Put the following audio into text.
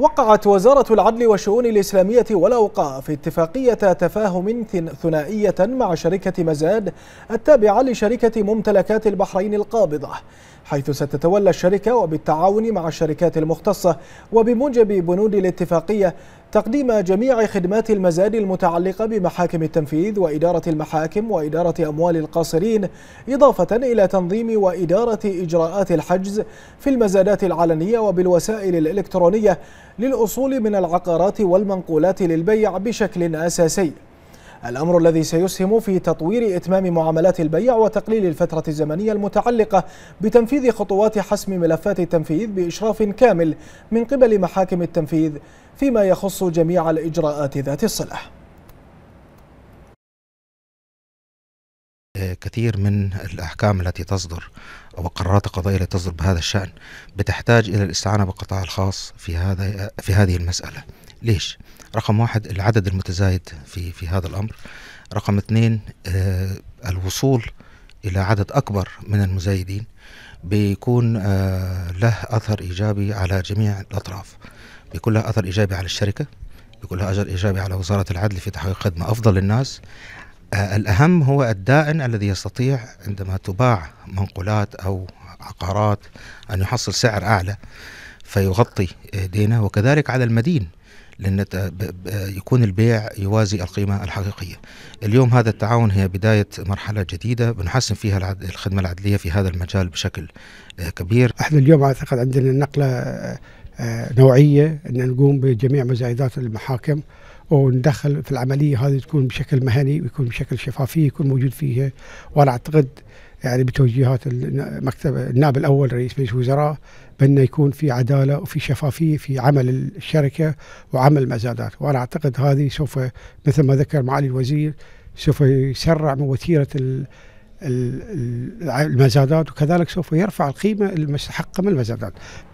وقعت وزارة العدل والشؤون الإسلامية والأوقاف اتفاقية تفاهم ثنائية مع شركة مزاد التابعة لشركة ممتلكات البحرين القابضة حيث ستتولى الشركة وبالتعاون مع الشركات المختصة وبموجب بنود الاتفاقية تقديم جميع خدمات المزاد المتعلقة بمحاكم التنفيذ وإدارة المحاكم وإدارة أموال القاصرين إضافة إلى تنظيم وإدارة إجراءات الحجز في المزادات العلنية وبالوسائل الإلكترونية للأصول من العقارات والمنقولات للبيع بشكل أساسي الأمر الذي سيسهم في تطوير إتمام معاملات البيع وتقليل الفترة الزمنية المتعلقة بتنفيذ خطوات حسم ملفات التنفيذ بإشراف كامل من قبل محاكم التنفيذ فيما يخص جميع الإجراءات ذات الصلة كثير من الأحكام التي تصدر أو القرارات القضائية التي تصدر بهذا الشأن بتحتاج إلى الاستعانة بالقطاع الخاص في هذا في هذه المسألة. ليش؟ رقم واحد العدد المتزايد في في هذا الامر رقم اثنين آه الوصول الى عدد اكبر من المزايدين بيكون آه له اثر ايجابي على جميع الاطراف بيكون له اثر ايجابي على الشركه بيكون له اثر ايجابي على وزاره العدل في تحقيق خدمه افضل للناس آه الاهم هو الدائن الذي يستطيع عندما تباع منقولات او عقارات ان يحصل سعر اعلى فيغطي دينه وكذلك على المدين لأن يكون البيع يوازي القيمة الحقيقية اليوم هذا التعاون هي بداية مرحلة جديدة بنحسن فيها الخدمة العدلية في هذا المجال بشكل آه، كبير احنا اليوم أعتقد عندنا نقلة آه، آه، نوعيه ان نقوم بجميع مزايدات المحاكم وندخل في العمليه هذه تكون بشكل مهني ويكون بشكل شفافيه يكون موجود فيها وانا اعتقد يعني بتوجيهات مكتب النائب الاول رئيس مجلس الوزراء بانه يكون في عداله وفي شفافيه في عمل الشركه وعمل المزادات وانا اعتقد هذه سوف مثل ما ذكر معالي الوزير سوف يسرع من وتيره المزادات وكذلك سوف يرفع القيمه المستحقه من المزادات